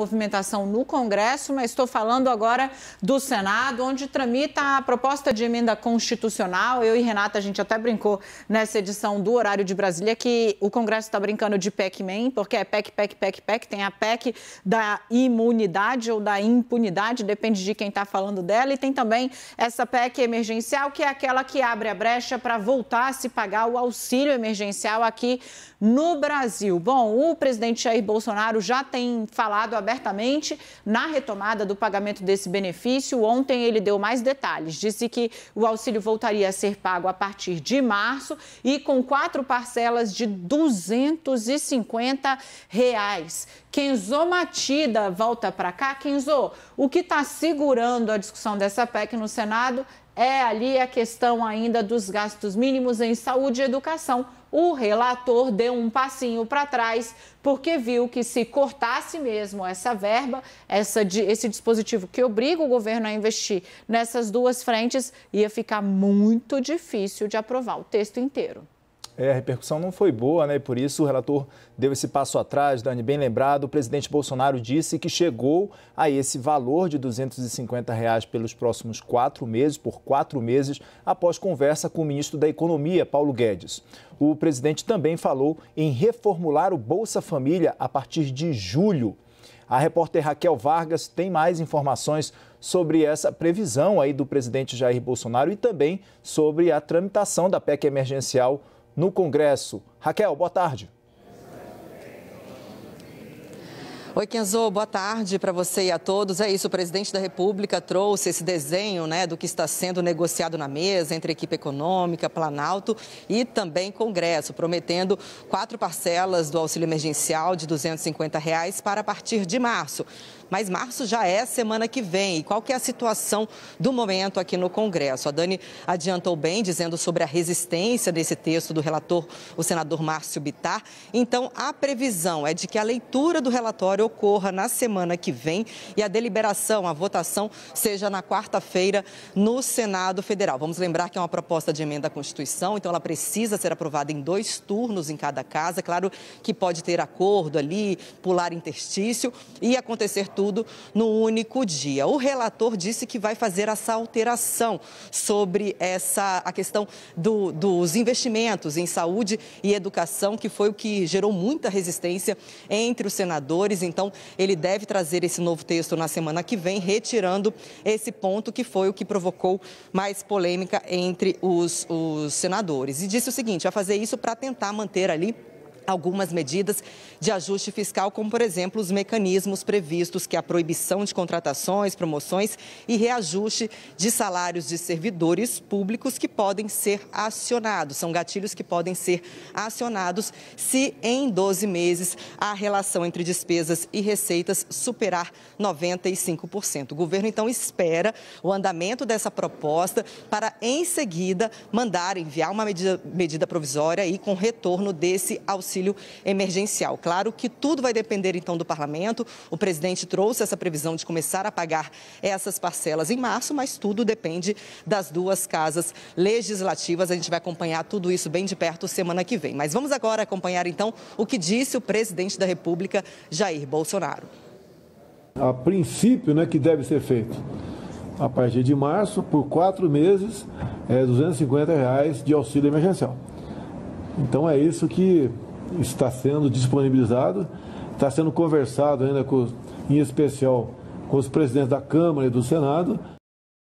movimentação no Congresso, mas estou falando agora do Senado, onde tramita a proposta de emenda constitucional. Eu e Renata, a gente até brincou nessa edição do Horário de Brasília que o Congresso está brincando de Pac-Man, porque é PEC, PEC, PEC, PEC, tem a PEC da imunidade ou da impunidade, depende de quem está falando dela, e tem também essa PEC emergencial, que é aquela que abre a brecha para voltar a se pagar o auxílio emergencial aqui no Brasil. Bom, o presidente Jair Bolsonaro já tem falado aberto abertamente na retomada do pagamento desse benefício. Ontem ele deu mais detalhes. Disse que o auxílio voltaria a ser pago a partir de março e com quatro parcelas de R$ 250. Reais. Kenzo Matida volta para cá. Kenzo, o que está segurando a discussão dessa PEC no Senado é ali a questão ainda dos gastos mínimos em saúde e educação. O relator deu um passinho para trás, porque viu que se cortasse mesmo essa verba, essa, esse dispositivo que obriga o governo a investir nessas duas frentes, ia ficar muito difícil de aprovar o texto inteiro. É, a repercussão não foi boa, né? Por isso o relator deu esse passo atrás, Dani, bem lembrado. O presidente Bolsonaro disse que chegou a esse valor de 250 reais pelos próximos quatro meses, por quatro meses, após conversa com o ministro da Economia, Paulo Guedes. O presidente também falou em reformular o Bolsa Família a partir de julho. A repórter Raquel Vargas tem mais informações sobre essa previsão aí do presidente Jair Bolsonaro e também sobre a tramitação da PEC emergencial no Congresso. Raquel, boa tarde. Oi, Kenzo, boa tarde para você e a todos. É isso, o presidente da República trouxe esse desenho né, do que está sendo negociado na mesa entre equipe econômica, Planalto e também Congresso, prometendo quatro parcelas do auxílio emergencial de R$ 250 reais para a partir de março mas março já é semana que vem. E qual que é a situação do momento aqui no Congresso? A Dani adiantou bem, dizendo sobre a resistência desse texto do relator, o senador Márcio Bitar. Então, a previsão é de que a leitura do relatório ocorra na semana que vem e a deliberação, a votação, seja na quarta-feira no Senado Federal. Vamos lembrar que é uma proposta de emenda à Constituição, então ela precisa ser aprovada em dois turnos em cada casa. É claro que pode ter acordo ali, pular interstício e acontecer tudo tudo num único dia. O relator disse que vai fazer essa alteração sobre essa a questão do, dos investimentos em saúde e educação, que foi o que gerou muita resistência entre os senadores. Então, ele deve trazer esse novo texto na semana que vem, retirando esse ponto que foi o que provocou mais polêmica entre os, os senadores. E disse o seguinte: vai fazer isso para tentar manter ali algumas medidas de ajuste fiscal, como, por exemplo, os mecanismos previstos que é a proibição de contratações, promoções e reajuste de salários de servidores públicos que podem ser acionados. São gatilhos que podem ser acionados se em 12 meses a relação entre despesas e receitas superar 95%. O governo, então, espera o andamento dessa proposta para, em seguida, mandar enviar uma medida, medida provisória e com retorno desse auxílio auxílio emergencial. Claro que tudo vai depender então do parlamento. O presidente trouxe essa previsão de começar a pagar essas parcelas em março, mas tudo depende das duas casas legislativas. A gente vai acompanhar tudo isso bem de perto semana que vem. Mas vamos agora acompanhar então o que disse o presidente da República, Jair Bolsonaro. A princípio, né, que deve ser feito a partir de março, por quatro meses, é, 250 reais de auxílio emergencial. Então é isso que está sendo disponibilizado, está sendo conversado ainda com, em especial com os presidentes da Câmara e do Senado.